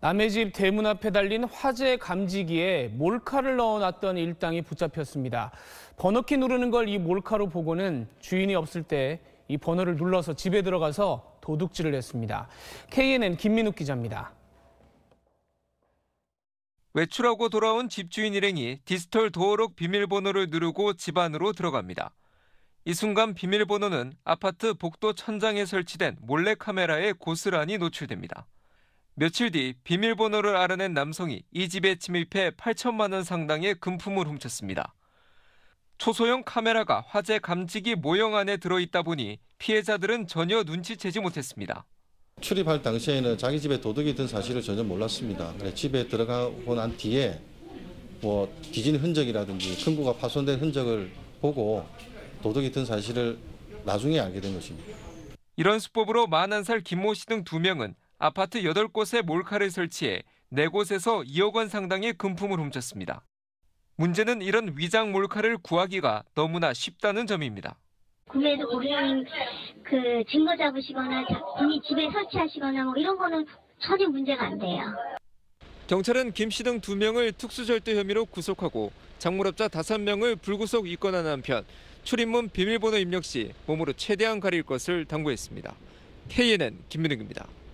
남의 집 대문 앞에 달린 화재 감지기에 몰카를 넣어놨던 일당이 붙잡혔습니다. 번호키 누르는 걸 이 몰카로 보고는 주인이 없을 때 이 번호를 눌러서 집에 들어가서 도둑질을 했습니다. KNN 김민욱 기자입니다. 외출하고 돌아온 집주인 일행이 디지털 도어록 비밀번호를 누르고 집 안으로 들어갑니다. 이 순간 비밀번호는 아파트 복도 천장에 설치된 몰래카메라에 고스란히 노출됩니다. 며칠 뒤 비밀번호를 알아낸 남성이 이 집에 침입해 8천만 원 상당의 금품을 훔쳤습니다. 초소형 카메라가 화재 감지기 모형 안에 들어있다 보니 피해자들은 전혀 눈치채지 못했습니다. 출입할 당시에는 자기 집에 도둑이 있 사실을 전혀 몰랐습니다. 집에 들어가고 난 뒤에 뭐 뒤진 흔적이라든지 금고가 파손된 흔적을 보고 도둑이 든 사실을 나중에 알게 된 것입니다. 이런 수법으로 41살 김 모 씨 등 두 명은 아파트 8곳에 몰카를 설치해 4곳에서 2억 원 상당의 금품을 훔쳤습니다. 문제는 이런 위장 몰카를 구하기가 너무나 쉽다는 점입니다. 구매도 우리는 그 증거 잡으시거나 본인 집에 설치하시거나 뭐 이런 거는 전혀 문제가 안 돼요. 경찰은 김 씨 등 2명을 특수절도 혐의로 구속하고 장물업자 5명을 불구속 입건한 한편 출입문 비밀번호 입력 시 몸으로 최대한 가릴 것을 당부했습니다. KNN 김민욱입니다.